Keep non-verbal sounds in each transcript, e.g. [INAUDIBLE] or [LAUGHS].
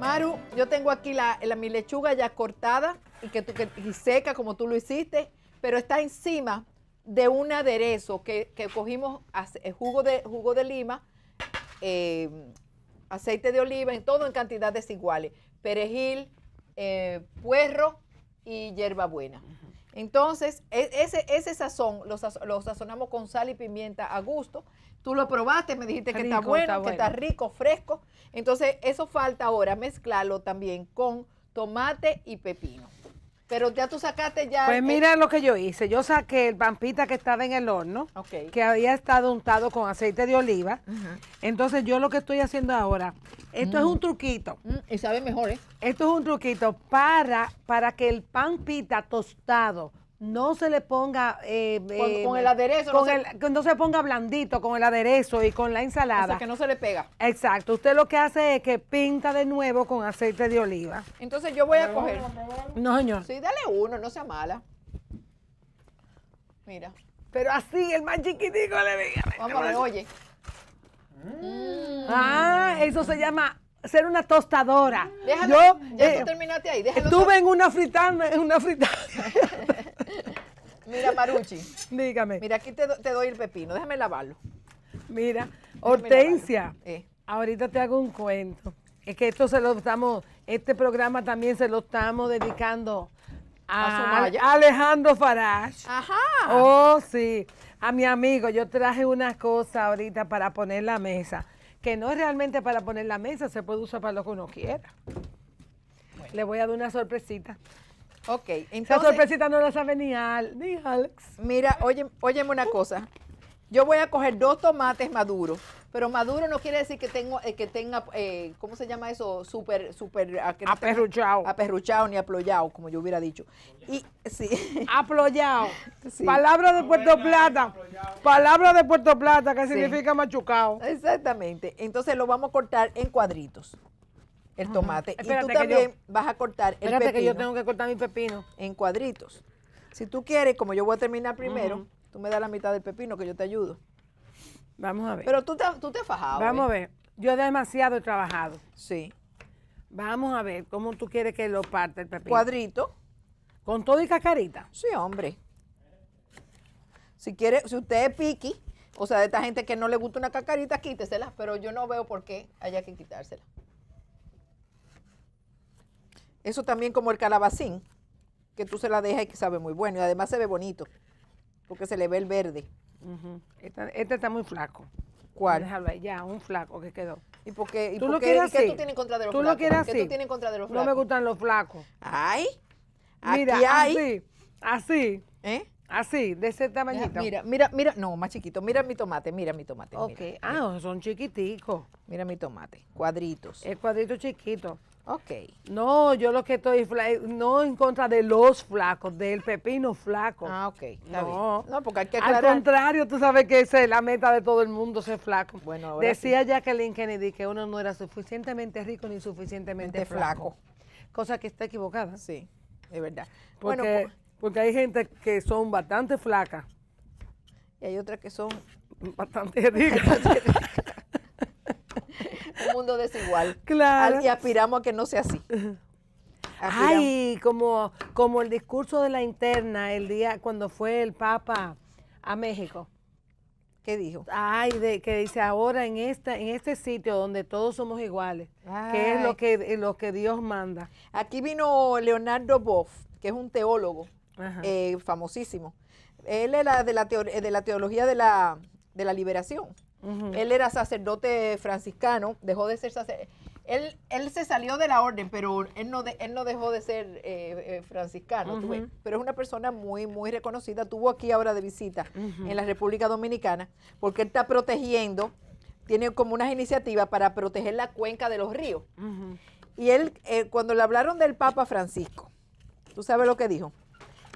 Maru, yo tengo aquí la, mi lechuga ya cortada y, que, seca como tú lo hiciste, pero está encima de un aderezo que, que cogimos eh, jugo de, jugo de lima, eh, aceite de oliva, en todo en cantidades iguales, perejil, eh, puerro y hierbabuena. Entonces, e, ese, ese sazón lo, sazonamos con sal y pimienta a gusto. Tú lo probaste, me dijiste que está, bueno, está bueno, que está rico, fresco. Entonces, eso falta ahora mezclarlo también con tomate y pepino. Pero ya tú sacaste ya. Pues mira lo que yo hice. Yo saqué el pampita que estaba en el horno, que había estado untado con aceite de oliva. Entonces yo lo que estoy haciendo ahora, esto es mm. un truquito. Mm, y sabe mejor, ¿eh? Esto es un truquito para, para que el pan pita tostado no se le ponga eh, eh, con, el aderezo no, se... ponga blandito con el aderezo y con la ensalada o que no se le pega exacto usted lo que hace es que pinta de nuevo con aceite de oliva entonces yo voy a coger no señor sí dale uno no sea mala mira pero así el más chiquitico le diga vamos a ver oye mm. ah eso se llama ser una tostadora. Déjalo, yo, ya eh, terminaste ahí. Estuve en una fritada en una fritada. [LAUGHS] Mira, Maruchi. [LAUGHS] Dígame. Mira, aquí te, doy el pepino. Déjame lavarlo. Mira, Hortensia, eh. ahorita te hago un cuento. Es que esto se lo estamos, este programa también se lo estamos dedicando a, Alejandro Farage. Ajá. Oh, sí. A mi amigo, yo traje unas cosas ahorita para poner la mesa, que no es realmente para poner la mesa, se puede usar para lo que uno quiera. Le voy a dar una sorpresita. Ok, entonces. Esa sorpresita no la sabe ni, Al, Alex. Mira, oye, óyeme una cosa. Yo voy a coger dos tomates maduros, pero maduro no quiere decir que tengo, eh, que tenga, eh, ¿cómo se llama eso? Súper, súper... Ah, aperruchado. Aperruchado ni aployado, como yo hubiera dicho. Y, sí. [LAUGHS] Aployado. Palabra de Puerto Plata. Palabra de Puerto Plata que significa machucado. Exactamente. Entonces lo vamos a cortar en cuadritos el tomate. Y tú también vas a cortar el Espérate que yo tengo que cortar mi pepino. En cuadritos. Si tú quieres, como yo voy a terminar primero, tú me das la mitad del pepino que yo te ayudo. Vamos a ver. Pero tú te, has fajado. Vamos a ¿eh? ver. Yo demasiado he trabajado. Sí. Vamos a ver cómo tú quieres que lo parte el pepino. Cuadrito. ¿Con todo y cascarita? Sí, hombre. Si quiere, si usted es piqui, o sea, de esta gente que no le gusta una cascarita, quítesela, pero yo no veo por qué haya que quitársela. Eso también como el calabacín, que tú se la dejas y que sabe muy bueno. Y además se ve bonito, porque se le ve el verde. este, está muy flaco. ¿Cuál? Déjalo ahí, ya, un flaco que quedó. ¿Y por qué? ¿Tú lo quieres así? qué tú tienes contra de los ¿Tú Lo quieres ¿Qué tú tienes contra No me gustan los flacos. ¡Ay! Mira, así, así. ¿Eh? Así, de ese tamañito. Mira, mira, mira, no, más chiquito. Mira mi tomate, mira mi tomate. Ok, ah, son chiquiticos. Mira mi tomate, cuadritos. Es cuadrito chiquito. Ok. No, yo lo que estoy, eh, no en contra de los flacos, del pepino flaco. Ah, ok. no, no, porque hay que Al contrario, tú sabes que esa es la meta de todo el mundo, ser flaco. Bueno, Decía Jacqueline Kennedy que uno no era suficientemente rico ni suficientemente flaco. flaco. Cosa que está equivocada. Sí, es verdad. Porque, bueno, pues, porque hay gente que son bastante flacas. Y hay otras que son... Bastante [LAUGHS] ricas un mundo desigual. Claro. Y aspiramos a que no sea así. Ay, como, como el discurso de la interna el día cuando fue el Papa a México. ¿Qué dijo? Ay, de, que dice ahora en esta, en este sitio donde todos somos iguales, que es lo que, eh, lo que Dios manda. Aquí vino Leonardo Boff, que es un teólogo eh, famosísimo. Él era de la, eh, de la teología de la, de la liberación. Él era sacerdote franciscano, dejó de ser sacerdote. Él, él, se salió de la orden, pero él no, él no dejó de ser eh, eh, franciscano. Pero es una persona muy, muy reconocida. Tuvo aquí ahora de visita en la República Dominicana, porque él está protegiendo, tiene como unas iniciativas para proteger la cuenca de los ríos. Y él, eh, cuando le hablaron del Papa Francisco, ¿tú sabes lo que dijo?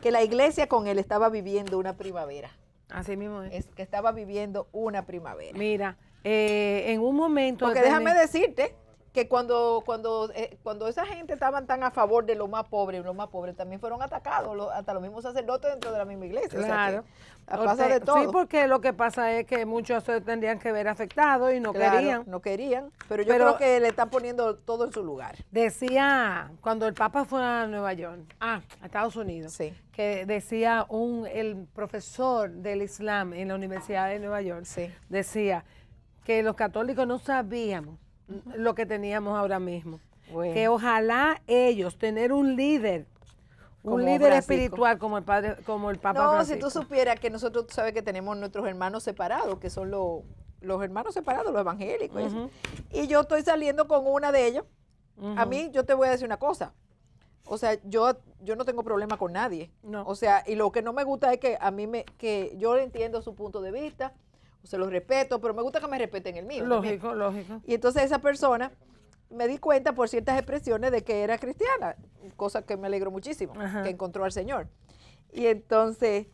Que la iglesia con él estaba viviendo una primavera. Así mismo es. es que estaba viviendo una primavera. Mira, eh, en un momento... Porque déjame decirte que cuando, cuando, eh, cuando esa gente estaba tan a favor de los más pobres, los más pobres también fueron atacados, hasta los mismos sacerdotes dentro de la misma iglesia. Claro. de todo. Sí, porque lo que pasa es que muchos se tendrían que ver afectados y no querían. No querían, pero yo creo que le están poniendo todo en su lugar. Decía, cuando el Papa fue a Nueva York, ah, a Estados Unidos, que decía un el profesor del Islam en la Universidad de Nueva York, decía que los católicos no sabíamos lo que teníamos ahora mismo. Que ojalá ellos tener un líder un líder espiritual como el padre, como el papá No, si tú supieras que nosotros sabes que tenemos nuestros hermanos separados, que son los, los hermanos separados, los evangélicos. Y yo estoy saliendo con una de ellos A mí, yo te voy a decir una cosa. O sea, yo, yo no tengo problema con nadie. O sea, y lo que no me gusta es que a mí me, que yo entiendo su punto de vista, se los respeto, pero me gusta que me respeten el mío. Lógico, lógico. Y entonces esa persona me di cuenta por ciertas expresiones de que era cristiana, cosa que me alegro muchísimo, que encontró al Señor. Y entonces,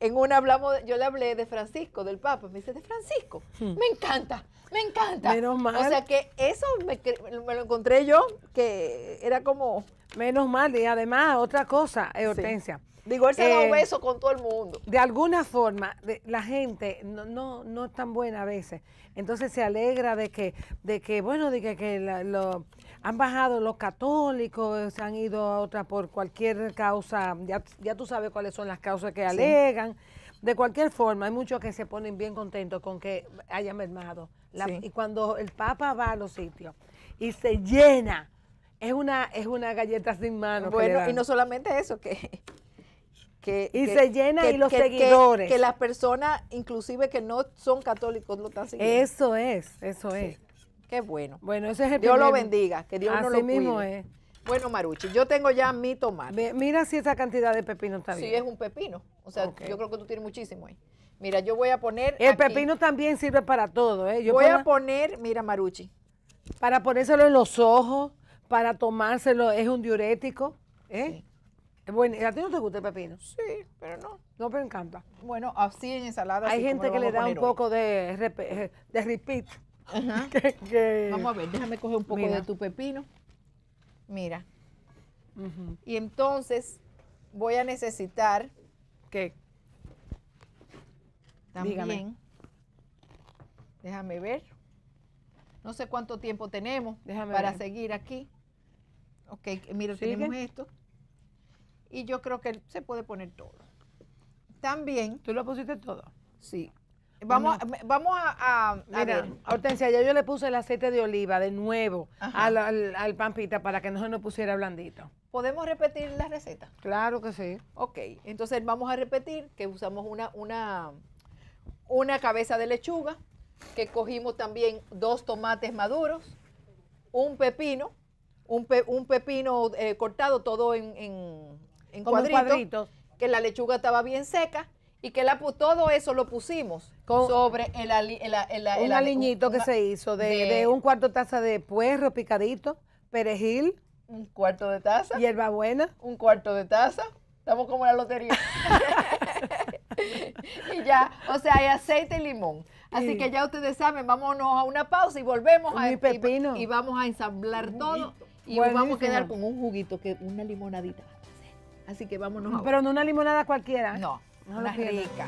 en una hablamos, yo le hablé de Francisco, del Papa, me dice, de Francisco, hmm. me encanta, me encanta. Menos mal. O sea que eso me, lo encontré yo, que era como... Menos mal, y además otra cosa, es eh, Hortensia. Digo, él se da eh, con todo el mundo. De alguna forma, la gente no, no, es tan buena a veces. Entonces se alegra de que, de que bueno, de que, lo, han bajado los católicos, se han ido a otra por cualquier causa, ya, ya tú sabes cuáles son las causas que alegan. De cualquier forma, hay muchos que se ponen bien contentos con que hayan mermado. Y cuando el Papa va a los sitios y se llena, es una, es una galleta sin mano. Bueno, y no solamente eso, que y se llena y los seguidores. Que, las personas, inclusive que no son católicos, lo están siguiendo. Eso es, eso es. Qué bueno. Bueno, ese es el Dios lo bendiga, que Dios lo mismo es. Bueno, Maruchi, yo tengo ya mi tomate. Mira si esa cantidad de pepino está bien. Sí, es un pepino. O sea, yo creo que tú tienes muchísimo ahí. Mira, yo voy a poner. El pepino también sirve para todo, ¿eh? Yo voy a poner, mira, Maruchi. Para ponérselo en los ojos, para tomárselo, es un diurético, ¿eh? Bueno, ¿a ti no te gusta el pepino? Sí, pero no. No, me encanta. Bueno, así en ensalada. Hay gente que le da un poco de, eh, de repeat [LAUGHS] Vamos a ver, déjame coger un poco de tu pepino. Mira. Y entonces voy a necesitar. que También. Déjame ver. No sé cuánto tiempo tenemos para seguir aquí. Ok, mira, tenemos esto. Y yo creo que se puede poner todo. También. ¿Tú lo pusiste todo? Sí. Vamos, a, vamos a, Mira, Hortensia, ya yo le puse el aceite de oliva de nuevo al, al, pampita para que no se nos pusiera blandito. ¿Podemos repetir la receta? Claro que sí. Ok, entonces vamos a repetir que usamos una, una, una cabeza de lechuga, que cogimos también dos tomates maduros, un pepino, un, pepino eh, cortado todo en, en, cuadritos, que la lechuga estaba bien seca, y que todo eso lo pusimos sobre el, el, aliñito que se hizo de, un cuarto de taza de puerro picadito, perejil. Un cuarto de taza. Hierbabuena. Un cuarto de taza. Estamos como en la lotería. [LAUGHS] y ya, o sea, hay aceite y limón. Así que ya ustedes saben, vámonos a una pausa y volvemos a y, y, vamos a ensamblar todo y vamos a quedar con un juguito que una limonadita. Así que vámonos. Pero no una limonada cualquiera. No. No rica.